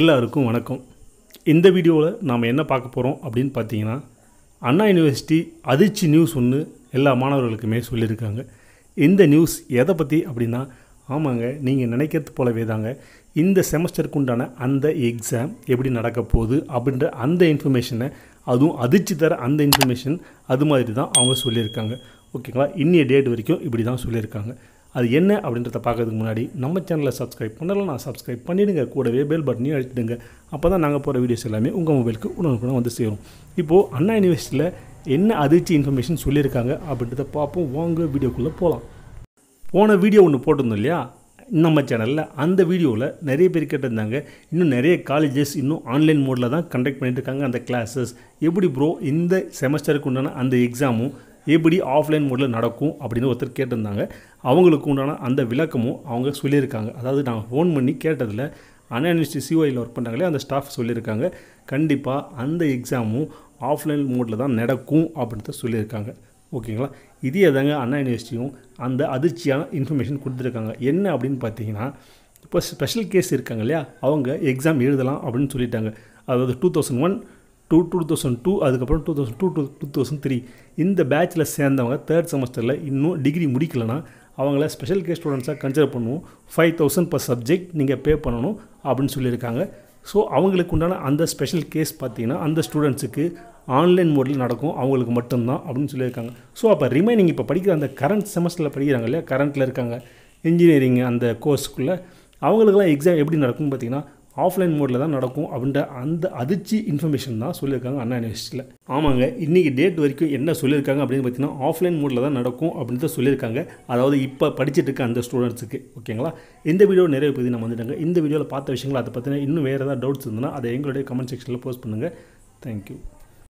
எல்லாருக்கும் வணக்கம் இந்த வீடியோவில் நாம் என்ன பார்க்க போகிறோம் அப்படின்னு பார்த்தீங்கன்னா அண்ணா யூனிவர்சிட்டி அதிர்ச்சி நியூஸ் ஒன்று எல்லா மாணவர்களுக்குமே சொல்லியிருக்காங்க இந்த நியூஸ் எதை பற்றி அப்படின்னா ஆமாங்க நீங்கள் நினைக்கிறது போலவே தாங்க இந்த செமஸ்டருக்கு உண்டான அந்த எக்ஸாம் எப்படி நடக்க போகுது அப்படின்ற அந்த இன்ஃபர்மேஷனை அதுவும் அதிர்ச்சி தர அந்த இன்ஃபர்மேஷன் அது மாதிரி தான் அவங்க சொல்லியிருக்காங்க ஓகேங்களா இன்னிய டேட் வரைக்கும் இப்படி தான் சொல்லியிருக்காங்க அது என்ன அப்படின்றத பார்க்கறதுக்கு முன்னாடி நம்ம சேனலை சப்ஸ்கிரைப் பண்ணலாம் நான் சப்ஸ்கிரைப் பண்ணிவிடுங்க கூடவே பெல் பட்டனையும் அழுத்திடுங்க அப்போ தான் நாங்கள் போகிற வீடியோஸ் எல்லாமே உங்கள் மொபைலுக்கு உடனுக்குடன் வந்து சேரும் இப்போது அண்ணா யூனிவர்சிட்டியில் என்ன அதிர்ச்சி இன்ஃபர்மேஷன் சொல்லியிருக்காங்க அப்படின்றத பார்ப்போம் வாங்க வீடியோக்குள்ளே போகலாம் போன வீடியோ ஒன்று போட்டிருந்தோம் இல்லையா நம்ம சேனலில் அந்த வீடியோவில் நிறைய பேர் கேட்டிருந்தாங்க இன்னும் நிறைய காலேஜஸ் இன்னும் ஆன்லைன் மோடில் தான் கண்டக்ட் பண்ணிட்டு இருக்காங்க அந்த கிளாஸஸ் எப்படி ப்ரோ இந்த செமஸ்டருக்கு உண்டான அந்த எக்ஸாமும் எப்படி ஆஃப்லைன் மோடில் நடக்கும் அப்படின்னு ஒருத்தர் கேட்டிருந்தாங்க அவங்களுக்கு உண்டான அந்த விளக்கமும் அவங்க சொல்லியிருக்காங்க அதாவது நாங்கள் ஃபோன் பண்ணி கேட்டதில் அண்ணா சிஓயில் சிஓஐயில் ஒர்க் பண்ணுறாங்களே அந்த ஸ்டாஃப் சொல்லியிருக்காங்க கண்டிப்பாக அந்த எக்ஸாமும் ஆஃப்லைன் மோடில் தான் நடக்கும் அப்படின்றத சொல்லியிருக்காங்க ஓகேங்களா இதே தாங்க அண்ணா யூனிவர்சிட்டியும் அந்த அதிர்ச்சியான இன்ஃபர்மேஷன் கொடுத்துருக்காங்க என்ன அப்படின்னு பார்த்தீங்கன்னா இப்போ ஸ்பெஷல் கேஸ் இருக்காங்க இல்லையா அவங்க எக்ஸாம் எழுதலாம் அப்படின்னு சொல்லிட்டாங்க அதாவது two thousand one to two thousand two அதுக்கப்புறம் two thousand two to two thousand three இந்த பேச்சில் சேர்ந்தவங்க தேர்ட் செமஸ்டரில் இன்னும் டிகிரி முடிக்கலைன்னா அவங்கள ஸ்பெஷல் கேஸ் ஸ்டூடெண்ட்ஸாக கன்சிடர் பண்ணுவோம் ஃபைவ் தௌசண்ட் பர் சப்ஜெக்ட் நீங்கள் பே பண்ணணும் அப்படின்னு சொல்லியிருக்காங்க ஸோ அவங்களுக்கு உண்டான அந்த ஸ்பெஷல் கேஸ் பார்த்தீங்கன்னா அந்த ஸ்டூடெண்ட்ஸுக்கு ஆன்லைன் மோடில் நடக்கும் அவங்களுக்கு மட்டும்தான் அப்படின்னு சொல்லியிருக்காங்க ஸோ அப்போ ரிமைனிங் இப்போ படிக்கிற அந்த கரண்ட் செமஸ்டரில் படிக்கிறாங்க இல்லையா கரண்ட்டில் இருக்காங்க இன்ஜினியரிங் அந்த கோர்ஸுக்குள்ளே அவங்களுக்குலாம் எக்ஸாம் எப்படி நடக்கும்னு பார்த்திங்கன்னா ஆஃப்லைன் மோடில் தான் நடக்கும் அப்படின்ற அந்த அதிர்ச்சி இன்ஃபர்மேஷன் தான் சொல்லியிருக்காங்க அண்ணா யூனிவர்சிட்டியில் ஆமாங்க இன்றைக்கி டேட் வரைக்கும் என்ன சொல்லியிருக்காங்க அப்படின்னு பார்த்தீங்கன்னா ஆஃப்லைன் மோடில் தான் நடக்கும் அப்படின்னு தான் சொல்லியிருக்காங்க அதாவது இப்போ படிச்சுட்டு இருக்க அந்த ஸ்டூடெண்ட்ஸுக்கு ஓகேங்களா இந்த வீடியோ நிறைய பற்றி நம்ம வந்துட்டாங்க இந்த வீடியோவில் பார்த்த விஷயங்கள் அதை பார்த்தீங்கன்னா இன்னும் வேறு ஏதாவது டவுட்ஸ் இருந்ததுன்னா அதை எங்களுடைய கமெண்ட் செக்ஷனில் போஸ்ட் பண்ணுங்கள் தேங்க்யூ